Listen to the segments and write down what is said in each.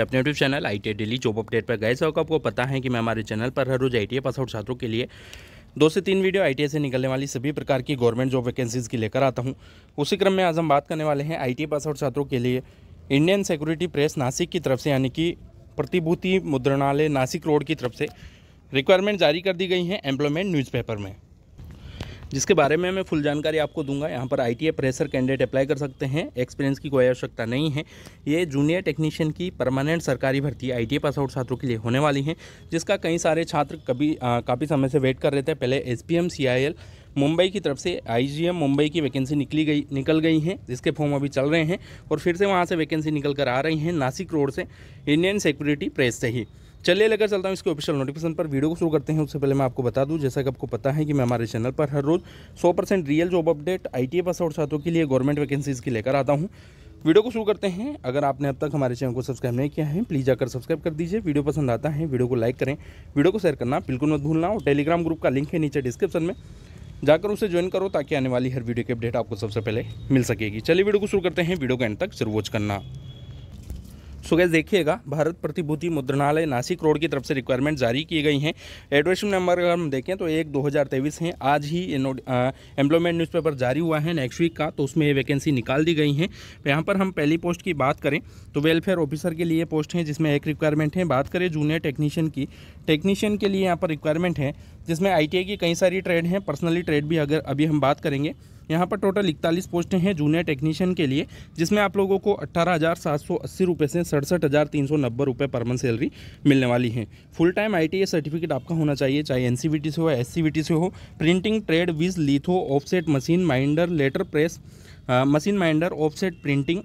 अपने YouTube channel I T daily job update पर गए सबको आपको पता है कि मैं हमारे चैनल पर हर रोज आई टी पास आउट छात्रों के लिए दो से तीन वीडियो आई से निकलने वाली सभी प्रकार की गवर्नमेंट जॉब वैकेंसीज़ की लेकर आता हूँ उसी क्रम में आज हम बात करने वाले हैं आई पास आउट छात्रों के लिए इंडियन सिक्योरिटी प्रेस नासिक की तरफ से यानी कि प्रतिभूति मुद्रणालय नासिक रोड की तरफ से रिक्वायरमेंट जारी कर दी गई है एम्प्लॉयमेंट न्यूज़पेपर में जिसके बारे में मैं फुल जानकारी आपको दूंगा यहाँ पर I T fresher candidate apply कर सकते हैं एक्सपीरियंस की कोई आवश्यकता नहीं है ये जूनियर टेक्नीशियन की परमानेंट सरकारी भर्ती आई टी पास आउट छात्रों के लिए होने वाली है जिसका कई सारे छात्र कभी काफ़ी समय से वेट कर रहे थे पहले एस पी मुंबई की तरफ से आई मुंबई की वैकेंसी निकली गई निकल गई हैं जिसके फॉर्म अभी चल रहे हैं और फिर से वहाँ से वैकेंसी निकल कर आ रही हैं नासिक रोड से इंडियन सिक्योरिटी प्रेस से ही चलिए लेकर चलता हूँ इसके ऑफिशियल नोटिफिकेशन पर वीडियो को शुरू करते हैं उससे पहले मैं आपको बता दूँ जैसा कि आपको पता है कि मैं हमारे चैनल पर हर रोज़ सौ percent real job update I T pass out छात्रों के लिए गवर्नमेंट वैकेंसीज़ की लेकर आता हूँ वीडियो को शुरू करते हैं अगर आपने अब तक हमारे चैनल को सब्सक्राइब नहीं किया है प्लीज़ जाकर सब्सक्राइब कर दीजिए वीडियो पसंद आता है वीडियो को लाइक करें वीडियो को शेयर करना बिल्कुल मत भूलना और टेलीग्राम ग्रुप का लिंक है नीचे डिस्क्रिप्शन में जाकर उसे ज्वाइन करो ताकि आने वाली हर वीडियो की अपडेट आपको सबसे पहले मिल सकेगी चलिए वीडियो को शुरू करते हैं वीडियो को एंड तक जरूर वॉच करना सो गैस देखिएगा भारत प्रतिभूति मुद्रणालय नासिक रोड की तरफ से रिक्वायरमेंट जारी की गई हैं एडवर्शन नंबर अगर हम देखें तो एक दो हज़ार तेईस हैं आज ही एम्प्लॉयमेंट न्यूज़पेपर जारी हुआ है नेक्स्ट वीक का तो उसमें ये वैकेंसी निकाल दी गई हैं तो यहाँ पर हम पहली पोस्ट की बात करें तो वेलफेयर ऑफिसर के लिए पोस्ट हैं जिसमें एक रिक्वायरमेंट है बात करें जूनियर टेक्नीशियन की टेक्नीशियन के लिए यहाँ पर रिक्वायरमेंट है जिसमें आई की कई सारी ट्रेड हैं पर्सनली ट्रेड भी अगर अभी हम बात करेंगे यहाँ पर टोटल इकतालीस पोस्टें हैं जूनियर टेक्नीशियन के लिए जिसमें आप लोगों को अट्ठारह हज़ार सात सौ अस्सी रुपये से सड़सठ हज़ार तीन सौ नब्बे रुपये पर मंथ सैलरी मिलने वाली है फुल टाइम आई सर्टिफिकेट आपका होना चाहिए चाहे एन से हो एस से हो printing trade viz litho offset machine minder letter press machine minder offset printing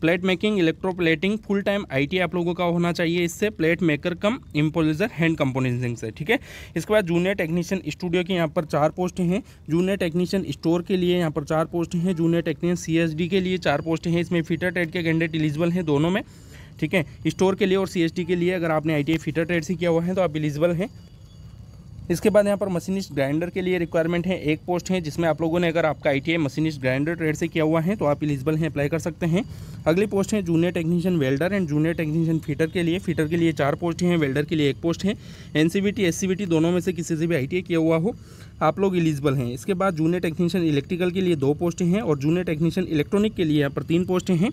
plate making electroplating full time IT आप लोगों का होना चाहिए इससे प्लेट मेकर कम इम्पोलिजर हैंड कंपोनिंग से ठीक है इसके बाद जूनियर टेक्नीशियन स्टूडियो के यहाँ पर चार पोस्ट हैं जूनियर टेक्नीशियन स्टोर के लिए यहाँ पर चार पोस्ट हैं जूनियर टेक्नीशियन सी के लिए चार पोस्ट हैं इसमें फिटर ट्रेड के कैंडिडेट एलिजिबल हैं दोनों में ठीक है स्टोर के लिए और सी के लिए अगर आपने आई टी फिटर ट्रेड से किया हुआ है तो आप एलिजिबल हैं इसके बाद यहाँ पर मशीनिस्ट ग्राइंडर के लिए रिक्वायरमेंट है एक पोस्ट है जिसमें आप लोगों ने अगर आपका आई मशीनिस्ट ग्राइंडर ट्रेड से किया हुआ है तो आप इलिजिबल हैं अप्लाई कर सकते हैं अगली पोस्ट है junior technician welder and junior technician fitter के लिए फीटर के लिए चार पोस्ट हैं वेल्डर के लिए एक पोस्ट है एन सी दोनों में से किसी से भी आई किया हुआ हो आप लोग इलिजिबल हैं इसके बाद जूनियर टेक्नीशियन इलेक्ट्रिकल के लिए दो पोस्ट हैं और जूनियर टेक्नीशियन इलेक्ट्रॉनिक के लिए यहाँ पर तीन पोस्ट हैं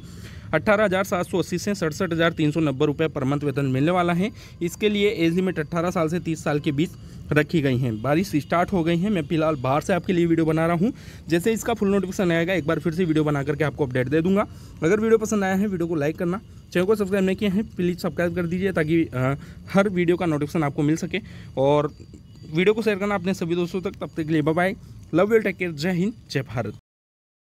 अट्ठारह से सड़सठ हज़ार पर मंथ वेतन मिलने वाला है इसके लिए एज लिमिट अट्ठारह साल से तीस साल के बीच रखी गई हैं बारिश स्टार्ट हो गई है मैं फिलहाल बाहर से आपके लिए वीडियो बना रहा हूँ जैसे इसका फुल नोटिफिकेशन आएगा एक बार फिर से वीडियो बना करके आपको अपडेट दे दूँगा अगर वीडियो पसंद आया है वीडियो को लाइक करना चैनल को सब्सक्राइब नहीं किया है प्लीज़ सब्सक्राइब कर दीजिए ताकि हर वीडियो का नोटिफिकेशन आपको मिल सके और वीडियो को शेयर करना अपने सभी दोस्तों तक तब तक के लिए bye love you take care जय हिंद जय भारत